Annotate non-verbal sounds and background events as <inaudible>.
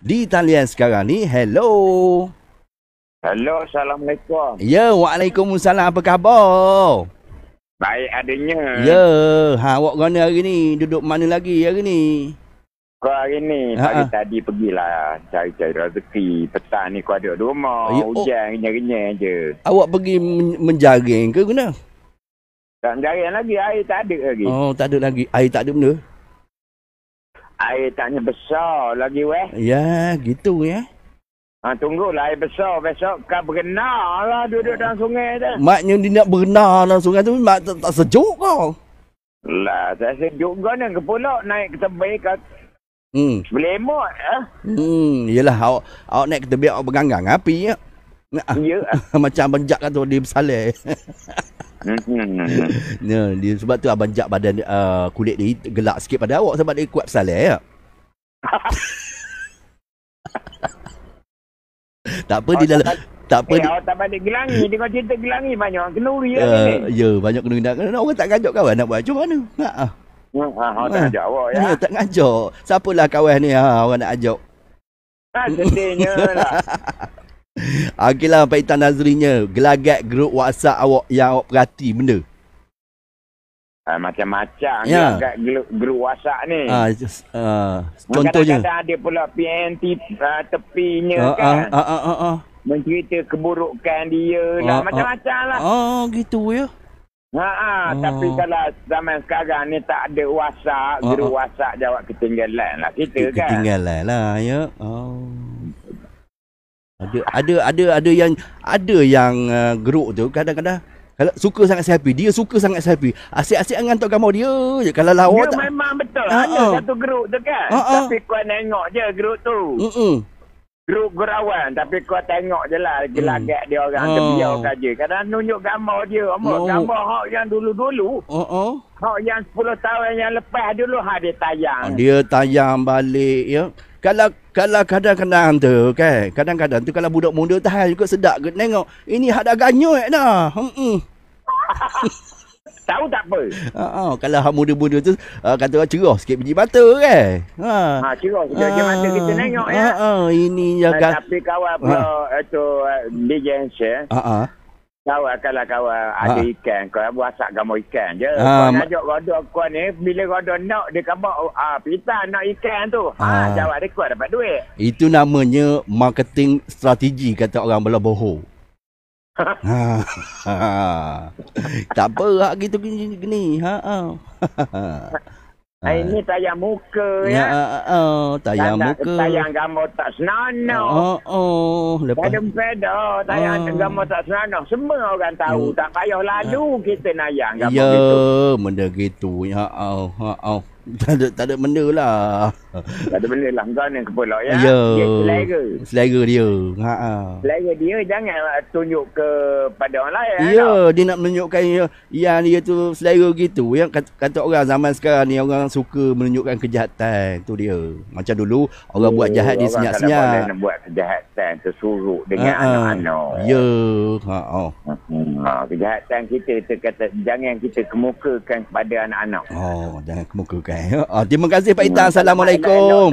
di talian sekarang ni. Hello. Hello, Assalamualaikum. Ya, Waalaikumsalam. Apa khabar? Baik adanya. Ya, ha, awak kena hari ni? Duduk mana lagi hari ni? Kau hari ni, tadi-tadi ha, ha. pergilah cari-cari rezeki. Petang ni kau ada rumah, oh, ya, oh. hujan, oh. renyah je. Awak pergi men- menjaring ke guna? Tak menjaring lagi, air tak ada lagi. Oh, tak ada lagi. Air tak ada benda? air taknya besar lagi weh. Ya, gitu ya. Ha, tunggulah air besar besok. Kau berenang lah duduk ha. dalam sungai tu. Maknya dia nak berenang dalam sungai tu, mak tak, tak sejuk kau. Lah, tak sejuk kau ni. Ke pulak naik ke tebih kat... Hmm. Sebelemot lah. Ha? Eh? Hmm, yelah. Awak, awak naik ke tebih, awak berganggang api ya. Ya. <laughs> Macam benjak kat tu, dia bersalih. <laughs> no, hmm, hmm, hmm, <laughs> ya, dia, sebab tu abang jap badan uh, kulit dia gelak sikit pada awak sebab dia kuat salah ya. <laughs> tak apa oh, di dalam tak apa. Eh, di... Awak tak balik gelangi. Dengar cerita gelangi banyak orang kenuri. Ya, uh, ya, banyak kenuri. Nak, orang tak ngajak kawan nak buat macam mana? Nak ah. Ha, ha, ha, tak ah. ajak awak ya. ya tak ngajak. Siapalah kawan ni ha, orang nak ajak. Ha, ah, sedihnya lah. <laughs> <laughs> Okeylah Pak Itan Nazrinya Gelagat grup WhatsApp awak Yang awak perhati benda ah, Macam-macam ya. Yeah. Gelagat grup WhatsApp ni uh, just, uh, Contohnya Kadang-kadang ada pula PNT uh, ah, Tepinya uh, kan uh, uh, uh, uh, uh. Mencerita keburukan dia lah. Macam-macam uh, lah Oh gitu ya Ha, ha oh. tapi kalau zaman sekarang ni tak ada wasak oh, guru WhatsApp jawab ketinggalan lah kita kan. ketinggalan kan. lah ya. Oh ada ada ada ada yang ada yang uh, geruk tu kadang-kadang kalau suka sangat selfie dia suka sangat selfie asyik-asyik dengan tok gambar dia je kalau lawa dia tak... memang betul uh-uh. ada ah. satu geruk tu kan uh-uh. tapi kau tengok je geruk tu hmm uh-uh. geruk gerawan tapi kau tengok je lah mm. gelagat dia orang uh-uh. dia saja kadang nunjuk gambar dia apa uh-uh. gambar hak yang dulu-dulu hak uh-uh. yang 10 tahun yang lepas dulu ha dia tayang dia tayang balik ya kalau kalau kadang-kadang tu kan kadang-kadang tu kalau budak muda tahan juga sedap ke tengok ini ada ganyut dah hmm <laughs> tahu tak apa ha oh, kalau hak muda-muda tu uh, kata orang cerah sikit biji mata kan ha ha cerah kita ha. mata kita tengok ya ha, ha ini jaga eh, tapi kawan ha. itu uh, DJ Ha ah. uh kau kalau kau ah, ha. ada ha. ikan, kau buasak gambar ikan je. Ha. Kau ajak rodo kau ni, bila rodo nak dia kabar ah pita nak ikan tu. Ha, ha. jawab dia kau dapat duit. Itu namanya marketing strategi kata orang bela boho. ha. <laughs> Tak apa hak gitu gini. Ha. ha. <laughs> Ha. Ini tayang muka ya. ya. Ah, oh, tayang muka. Tak, tayang gambar tak senono. Oh, oh, oh. Lepas. Pada peda, oh, tayang oh. gambar tak senono. Semua orang tahu. Oh. Tak payah lalu ya. kita nayang. Ya, benda gitu. Ya, oh, ya, oh. <laughs> tak ada tak ada benda lah. Tak ada benda lah kau ni kepala ya. Yo. Dia selera. Selera dia. Ha ha. Selera dia jangan tunjuk ke pada orang lain. Eh, ya, tau. dia nak menunjukkan yang dia tu selera gitu. Yang kata, orang zaman sekarang ni orang suka menunjukkan kejahatan tu dia. Macam dulu orang oh, buat jahat dia senyap-senyap. Orang buat kejahatan tersuruk dengan anak-anak. Ya. Ha ha. Oh. Ha, kejahatan kita kita kata jangan kita kemukakan kepada anak-anak. Oh, jangan kemukakan bukan. Oh, <laughs> terima kasih Pak Ita. Assalamualaikum.